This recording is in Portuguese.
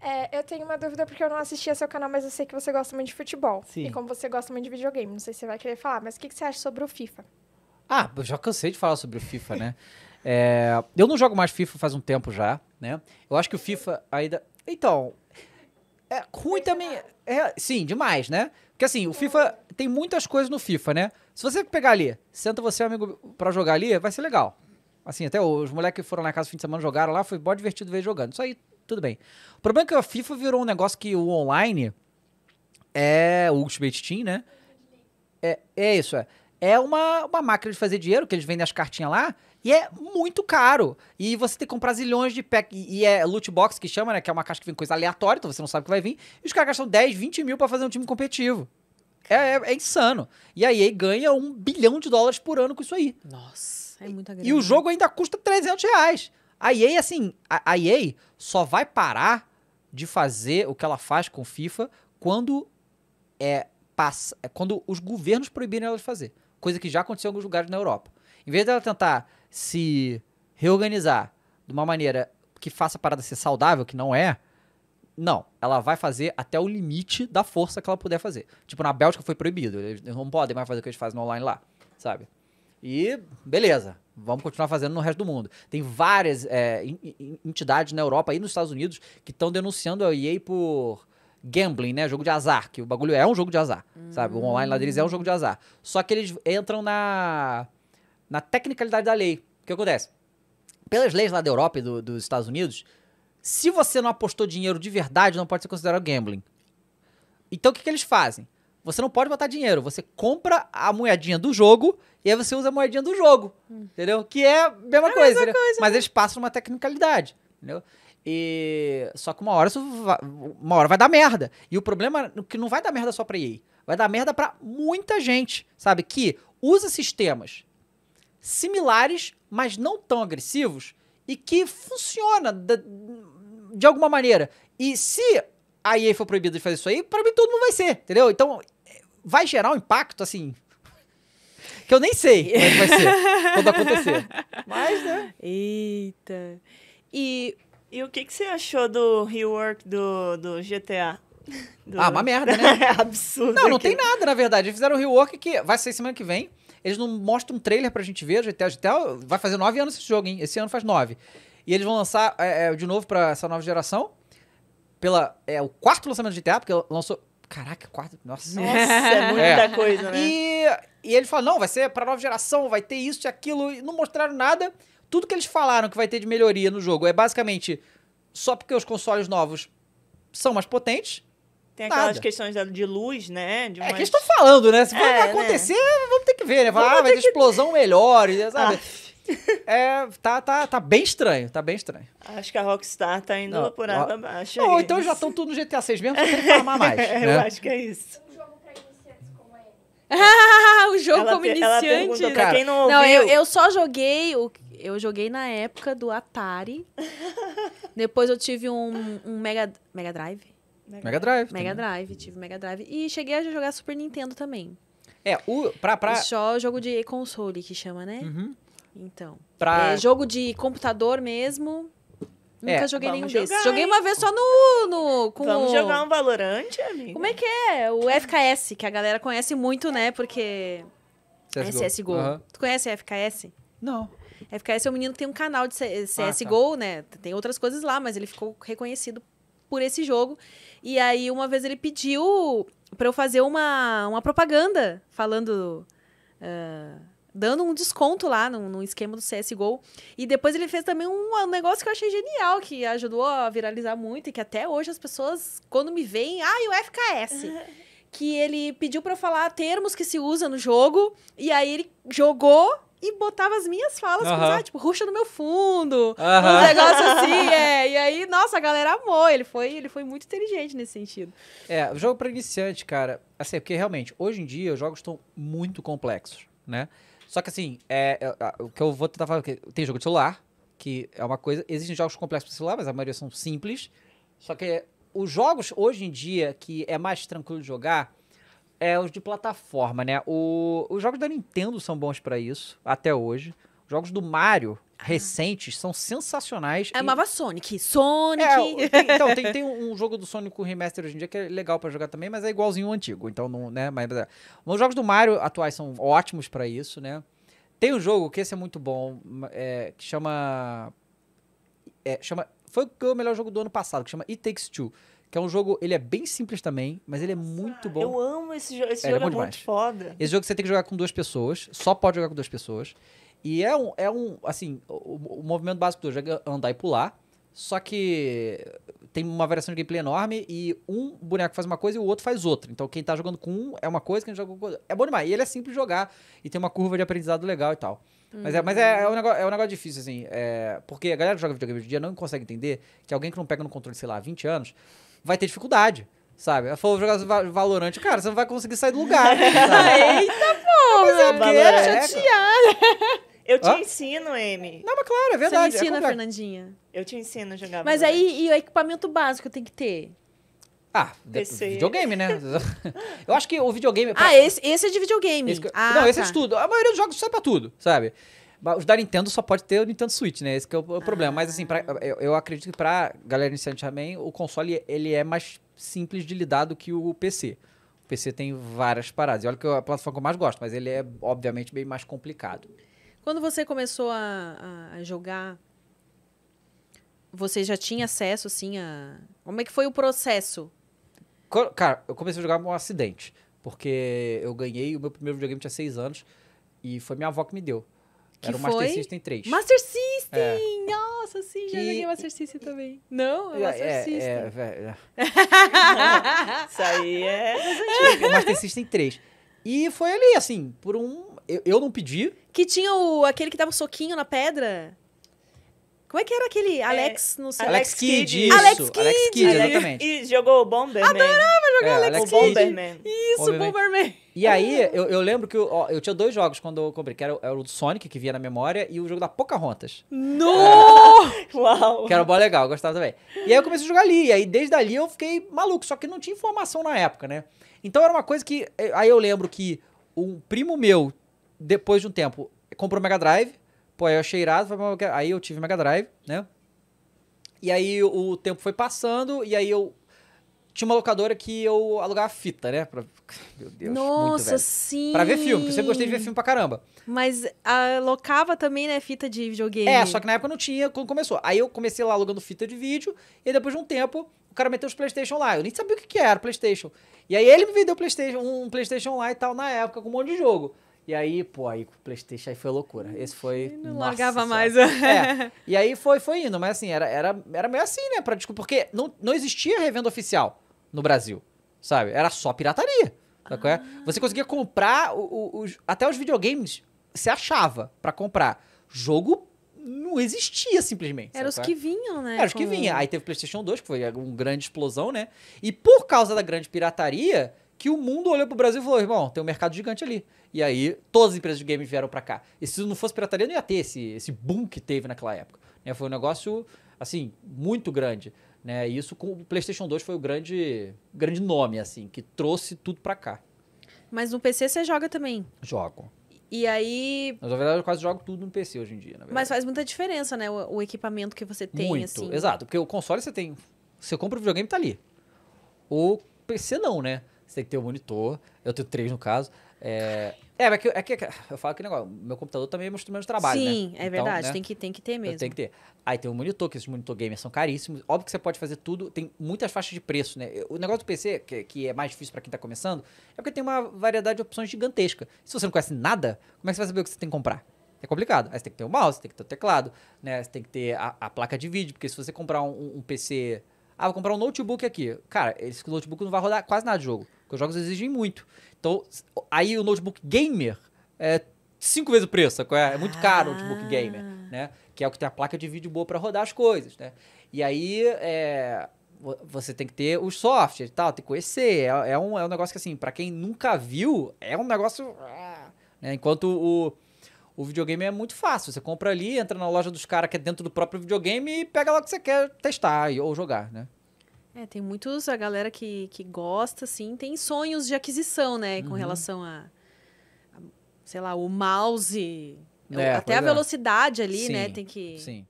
É, eu tenho uma dúvida porque eu não assisti a seu canal, mas eu sei que você gosta muito de futebol. Sim. E como você gosta muito de videogame, não sei se você vai querer falar, mas o que, que você acha sobre o FIFA? Ah, eu já cansei de falar sobre o FIFA, né? é, eu não jogo mais FIFA faz um tempo já, né? Eu acho que o FIFA ainda. Então. É ruim também. É, sim, demais, né? Porque assim, o FIFA tem muitas coisas no FIFA, né? Se você pegar ali, senta você, amigo, para jogar ali, vai ser legal. Assim, até os moleques que foram na casa no fim de semana jogaram lá, foi bom divertido ver jogando. Isso aí tudo bem. O problema é que a FIFA virou um negócio que o online é o Ultimate Team, né? É, é isso, é. É uma, uma máquina de fazer dinheiro, que eles vendem as cartinhas lá, e é muito caro. E você tem que comprar zilhões de pack. E, e é loot box que chama, né? Que é uma caixa que vem coisa aleatória, então você não sabe o que vai vir. E os caras gastam 10, 20 mil pra fazer um time competitivo. É, é, é, insano. E aí EA ganha um bilhão de dólares por ano com isso aí. Nossa, é muita grana. E o jogo ainda custa 300 reais. A EA, assim, a, EA só vai parar de fazer o que ela faz com FIFA quando é, passa, é quando os governos proibirem ela de fazer. Coisa que já aconteceu em alguns lugares na Europa. Em vez dela tentar se reorganizar de uma maneira que faça a parada ser saudável, que não é, não, ela vai fazer até o limite da força que ela puder fazer. Tipo, na Bélgica foi proibido, eles não podem mais fazer o que eles fazem online lá, sabe? E beleza, vamos continuar fazendo no resto do mundo. Tem várias é, entidades na Europa e nos Estados Unidos que estão denunciando a EA por gambling, né? Jogo de azar, que o bagulho é um jogo de azar, sabe? O online lá deles é um jogo de azar. Só que eles entram na, na tecnicalidade da lei. O que acontece? Pelas leis lá da Europa e do, dos Estados Unidos, se você não apostou dinheiro de verdade, não pode ser considerado gambling. Então o que, que eles fazem? Você não pode botar dinheiro, você compra a moedinha do jogo e aí você usa a moedinha do jogo, hum. entendeu? Que é a mesma, é coisa, mesma coisa, mas né? eles passam uma tecnicalidade, entendeu? E só que uma hora isso vai, uma hora vai dar merda. E o problema é que não vai dar merda só para EA, vai dar merda para muita gente, sabe, que usa sistemas similares, mas não tão agressivos e que funciona de, alguma maneira. E se a EA for proibida de fazer isso aí, para mim todo mundo vai ser, entendeu? Então, vai gerar um impacto, assim, que eu nem sei como é vai ser, quando acontecer. Mas, né? Eita. E, e o que, que você achou do rework do, do GTA? Do... Ah, uma merda, né? é absurdo. Não, não tem nada, na verdade. Eles fizeram um rework que vai sair semana que vem. Eles não mostram um trailer pra gente ver. GTA, GTA vai fazer nove anos esse jogo, hein? Esse ano faz nove. E eles vão lançar é, é de novo pra essa nova geração. Pela, é, o quarto lançamento do GTA, porque lançou Caraca, quatro. Nossa, Nossa é muita é. coisa, né? E, e ele falou: não, vai ser pra nova geração, vai ter isso e aquilo. E não mostraram nada. Tudo que eles falaram que vai ter de melhoria no jogo é basicamente só porque os consoles novos são mais potentes. Tem aquelas nada. questões de luz, né? De é, umas... É que eles estão falando, né? Se é, vai né? acontecer, né? vamos ter que ver, né? ah, vai ter, que... explosão melhor, sabe? Ah. É, tá, tá, tá bem estranho, tá bem estranho. Acho que a Rockstar tá indo não, por água abaixo. Ou então já estão tudo no GTA 6 mesmo, não tem que mais. É, né? Eu acho que é isso. Ah, o jogo ela, como iniciante. Ela pra né? quem não ouviu. Não, eu, eu só joguei o eu joguei na época do Atari. Depois eu tive um, um Mega Mega Drive. Mega Drive. Mega também. Drive, tive Mega Drive e cheguei a jogar Super Nintendo também. É, o pra, pra... só jogo de console que chama, né? Uhum. Então. Pra... É, jogo de computador mesmo. Nunca é, joguei nenhum desses. Joguei uma vez só no. no com vamos o... jogar um valorante, amigo. Como é que é? O hum. FKS, que a galera conhece muito, né? Porque. CSGO. É CSGO. Uhum. Tu conhece a FKS? Não. FKS é um menino que tem um canal de CSGO, ah, tá. né? Tem outras coisas lá, mas ele ficou reconhecido por esse jogo. E aí, uma vez ele pediu para eu fazer uma, uma propaganda falando. Uh, dando um desconto lá no, no esquema do CSGO. E depois ele fez também um, um negócio que eu achei genial, que ajudou a viralizar muito e que até hoje as pessoas, quando me veem, ah, e o FKS. Que ele pediu para falar termos que se usa no jogo, e aí ele jogou e botava as minhas falas, tipo, ruxa no meu fundo, um negócio assim, é. E aí, nossa, a galera amou, ele foi, ele foi muito inteligente nesse sentido. É, o jogo para iniciante, cara, assim, porque realmente, hoje em dia os jogos estão muito complexos, né? Só que assim, é, é, o que eu vou tentar falar é que tem jogo de celular, que é uma coisa. Existem jogos complexos para celular, mas a maioria são simples. Só que os jogos hoje em dia que é mais tranquilo de jogar é os de plataforma, né? O, os jogos da Nintendo são bons para isso até hoje. Os jogos do Mario ah. recentes são sensacionais. Eu é e... amava Sonic. Sonic! É, então, tem, tem, um jogo do Sonic Remaster hoje em dia que é legal para jogar também, mas é igualzinho o antigo. Então, não, né? Mas, é. os jogos do Mario atuais são ótimos para isso, né? Tem um jogo que esse é muito bom, é, que chama. É, chama foi o melhor jogo do ano passado, que chama It Takes Two. Que é um jogo, ele é bem simples também, mas ele é muito bom. Eu amo esse, esse é, é, jogo, é, é muito foda. Esse jogo você tem que jogar com duas pessoas, só pode jogar com duas pessoas. E é um, é um assim, o, o movimento básico do jogo é andar e pular, só que tem uma variação de gameplay enorme e um boneco faz uma coisa e o outro faz outra. Então quem tá jogando com um é uma coisa, quem joga com outro é bom demais. E ele é simples de jogar e tem uma curva de aprendizado legal e tal. Uhum. Mas, é, mas é, é, um uhum. negócio, é um negócio difícil, assim. É, porque a galera que joga videogame hoje em dia não consegue entender que alguém que não pega no controle, sei lá, 20 anos, vai ter dificuldade. Sabe? Ela falou jogar Valorant, cara, você não vai conseguir sair do lugar. Eita, pô! Mas é porque, chateada. Eu te ensino, M. Não, mas claro, é verdade. É você me ensina, é Fernandinha. Eu te ensino a jogar. Mas Valorant. aí, e o equipamento básico tem que ter? Ah, PC. videogame, né? eu acho que o videogame... É ah, pra... esse, esse é de videogame. Esse que... ah, não, tá. esse é de tá. tudo. A maioria dos jogos serve pra tudo, sabe? Os da Nintendo só pode ter o Nintendo Switch, né? Esse é o, ah. problema. Mas assim, pra, ah. eu, eu, acredito que pra galera iniciante também, o console ele é mais simples de lidar do que o PC. O PC tem várias paradas. E olha que é a plataforma que eu mais gosto, mas ele é, obviamente, bem mais complicado. Quando você começou a, a jogar, você já tinha acesso, assim, a... Como é que foi o processo? Cara, eu comecei a jogar um acidente. Porque eu ganhei, o meu primeiro videogame tinha seis anos. E foi minha avó que me deu. Que Era o Master foi? System 3. Master System! É. Nossa, sim, já joguei Master System também. Não, é Master é, é, é System. É, velho. É, isso aí é. o Master System 3. E foi ali, assim, por um. Eu, eu não pedi. Que tinha o, aquele que dava um soquinho na pedra. Como é que era aquele Alex, é, não sei. Alex Kidd, isso. Alex Kidd. Alex Kidd, exatamente. E jogou o Bomberman. Adorava jogar é, Alex, Alex Kidd. Bomberman. Isso, Bomberman. Bomberman. E aí, eu, eu lembro que eu, ó, eu tinha dois jogos quando eu comprei, que era, era, o Sonic, que vinha na memória, e o jogo da Pocahontas. No! É, Uau! Que era um bom legal, eu gostava também. E aí eu comecei a jogar ali, e aí desde ali eu fiquei maluco, só que não tinha informação na época, né? Então era uma coisa que. Eh, aí eu lembro que um primo meu, depois de um tempo, comprou o Mega Drive. Pô, aí eu achei irado, aí eu tive Mega Drive, né? E aí o tempo foi passando, e aí eu tinha uma locadora que eu alugava fita, né? Pra... Meu Deus. Nossa, sim. Pra ver filme, porque eu sempre gostei de ver filme pra caramba. Mas alocava também, né? Fita de videogame. É, só que na época não tinha quando começou. Aí eu comecei lá alugando fita de vídeo, e depois de um tempo, o cara meteu os PlayStation lá. Eu nem sabia o que, que era PlayStation. E aí ele me vendeu PlayStation, um PlayStation lá e tal, na época, com um monte de jogo. E aí, pô, aí com o Playstation aí foi loucura. Esse foi. Não nossa, largava só. mais. é. E aí foi, foi indo, mas assim, era, era, era meio assim, né? Pra, porque não, não existia revenda oficial no Brasil, sabe? Era só pirataria. É? Ah. É? Você conseguia comprar o, o, os, até os videogames, você achava para comprar. Jogo não existia simplesmente. Eram os é? que vinham, né? Eram os que como... vinham. Aí teve PlayStation 2, que foi uma grande explosão, né? E por causa da grande pirataria, que o mundo olhou pro Brasil e falou: irmão, tem um mercado gigante ali. E aí, todas as empresas de games vieram para cá. E se não fosse pirataria, não ia ter esse, esse boom que teve naquela época. Né? Foi um negócio, assim, muito grande. Né? Isso com o PlayStation 2 foi o grande, grande nome, assim, que trouxe tudo para cá. Mas no PC você joga também? Jogo. E aí. Mas, na verdade, eu quase jogo tudo no PC hoje em dia, Mas faz muita diferença, né? O, o, equipamento que você tem, Muito, assim. Exato, porque o console você tem. Você compra o videogame tá ali. O PC não, né? Você tem que ter o monitor. Eu tenho três no caso. É, é, é, é, que, é que eu falo que negócio, meu computador também é meu instrumento de trabalho. Né? Sim, né? é então, verdade, então, né? tem, que, tem que ter mesmo. Tem que ter. Aí tem o monitor, que esses monitor gamers são caríssimos. Óbvio que você pode fazer tudo, tem muitas faixas de preço, né? O negócio do PC, que, que é mais difícil para quem tá começando, é porque tem uma variedade de opções gigantesca. Se você não conhece nada, como é que você vai saber o que você tem que comprar? É complicado. Aí você tem que ter o mouse, tem que ter o teclado, né? Você tem que ter a, a placa de vídeo, porque se você comprar um, um PC ah, vou comprar um notebook aqui. Cara, esse notebook não vai rodar quase nada de jogo. Porque os jogos exigem muito. Então, aí o notebook gamer é cinco vezes o preço, é? é muito caro o notebook ah. gamer, né? Que é o que tem a placa de vídeo boa para rodar as coisas, né? E aí, é, você tem que ter os softwares e tal, tem que conhecer. É, é, um, é um negócio que, assim, para quem nunca viu, é um negócio... Ah, né? Enquanto o o videogame é muito fácil. Você compra ali, entra na loja dos caras que é dentro do próprio videogame e pega lá o que você quer testar ou jogar, né? É, tem muitos, a galera que, que gosta, assim, tem sonhos de aquisição, né? Uhum. Com relação a, a, sei lá, o mouse, é, até a é. velocidade é. ali, né? sim, né? Tem que... Sim.